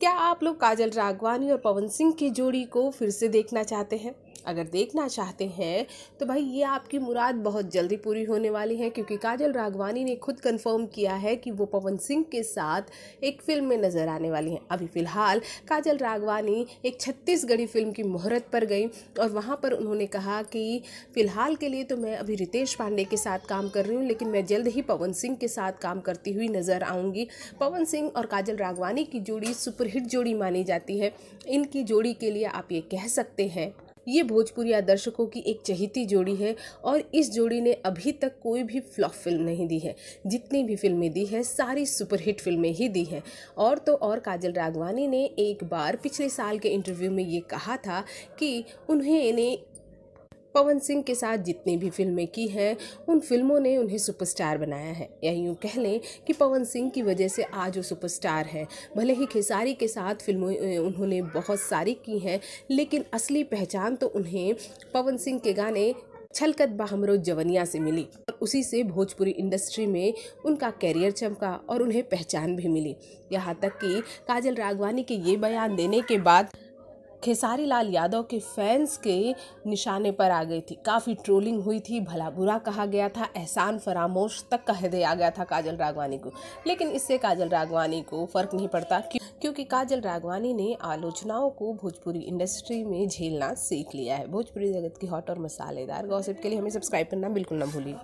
क्या आप लोग काजल राघवानी और पवन सिंह की जोड़ी को फिर से देखना चाहते हैं अगर देखना चाहते हैं तो भाई ये आपकी मुराद बहुत जल्दी पूरी होने वाली है क्योंकि काजल राघवानी ने खुद कंफर्म किया है कि वो पवन सिंह के साथ एक फ़िल्म में नज़र आने वाली हैं अभी फ़िलहाल काजल राघवानी एक छत्तीसगढ़ी फिल्म की मुहूर्त पर गई और वहाँ पर उन्होंने कहा कि फ़िलहाल के लिए तो मैं अभी रितेश पांडे के साथ काम कर रही हूँ लेकिन मैं जल्द ही पवन सिंह के साथ काम करती हुई नज़र आऊँगी पवन सिंह और काजल राघवानी की जोड़ी सुपरहिट जोड़ी मानी जाती है इनकी जोड़ी के लिए आप ये कह सकते हैं ये भोजपुरी दर्शकों की एक चहेती जोड़ी है और इस जोड़ी ने अभी तक कोई भी फ्लॉप फिल्म नहीं दी है जितनी भी फिल्में दी हैं सारी सुपरहिट फिल्में ही दी हैं और तो और काजल राघवानी ने एक बार पिछले साल के इंटरव्यू में ये कहा था कि उन्हें पवन सिंह के साथ जितनी भी फिल्में की हैं उन फिल्मों ने उन्हें सुपरस्टार बनाया है या यूँ कह लें कि पवन सिंह की वजह से आज वो सुपरस्टार हैं भले ही खेसारी के साथ फिल्मों उन्होंने बहुत सारी की हैं लेकिन असली पहचान तो उन्हें पवन सिंह के गाने छलकत बाहमरो जवनिया से मिली और उसी से भोजपुरी इंडस्ट्री में उनका कैरियर चमका और उन्हें पहचान भी मिली यहाँ तक कि काजल रागवानी के ये बयान देने के बाद खेसारी लाल यादव के फैंस के निशाने पर आ गई थी काफ़ी ट्रोलिंग हुई थी भला बुरा कहा गया था एहसान फरामोश तक कह दिया गया था काजल रागवानी को लेकिन इससे काजल रागवानी को फ़र्क नहीं पड़ता क्योंकि काजल रागवानी ने आलोचनाओं को भोजपुरी इंडस्ट्री में झेलना सीख लिया है भोजपुरी जगत की हॉट और मसालेदार गॉसिप के लिए हमें सब्सक्राइब करना बिल्कुल ना भूलिए